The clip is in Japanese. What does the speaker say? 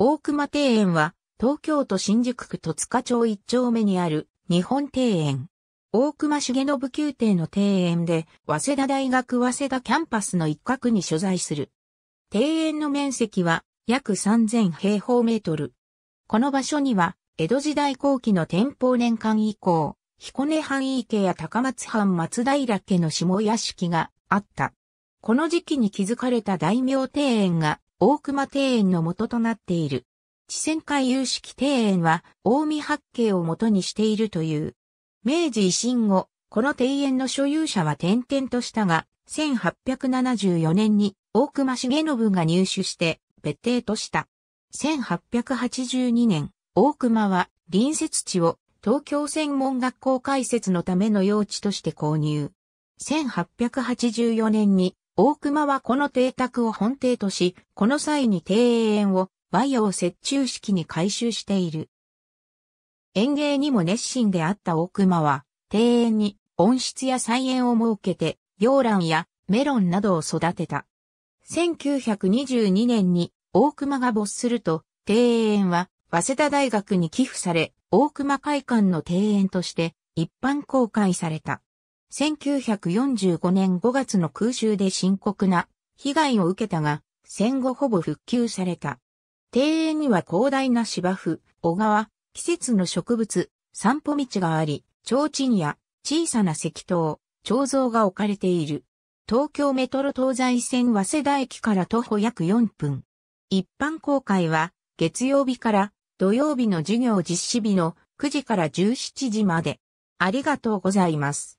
大熊庭園は、東京都新宿区戸塚町一丁目にある日本庭園。大熊重信宮廷の庭園で、早稲田大学早稲田キャンパスの一角に所在する。庭園の面積は約3000平方メートル。この場所には、江戸時代後期の天保年間以降、彦根藩井家や高松藩松平家の下屋敷があった。この時期に築かれた大名庭園が大熊庭園の元となっている。地仙海有識庭園は、大見八景を元にしているという。明治維新後、この庭園の所有者は転々としたが、1874年に大熊重信が入手して別邸とした。1882年、大熊は隣接地を東京専門学校開設のための用地として購入。1884年に大熊はこの邸宅を本邸とし、この際に庭園を、和洋折衷式に改修している。園芸にも熱心であった大熊は、庭園に温室や菜園を設けて、洋蘭やメロンなどを育てた。1922年に大熊が没すると、庭園は早稲田大学に寄付され、大熊会館の庭園として一般公開された。1945年5月の空襲で深刻な被害を受けたが、戦後ほぼ復旧された。庭園には広大な芝生、小川、季節の植物、散歩道があり、提灯や小さな石灯、彫像が置かれている。東京メトロ東西線早稲田駅から徒歩約4分。一般公開は月曜日から土曜日の授業実施日の9時から17時まで。ありがとうございます。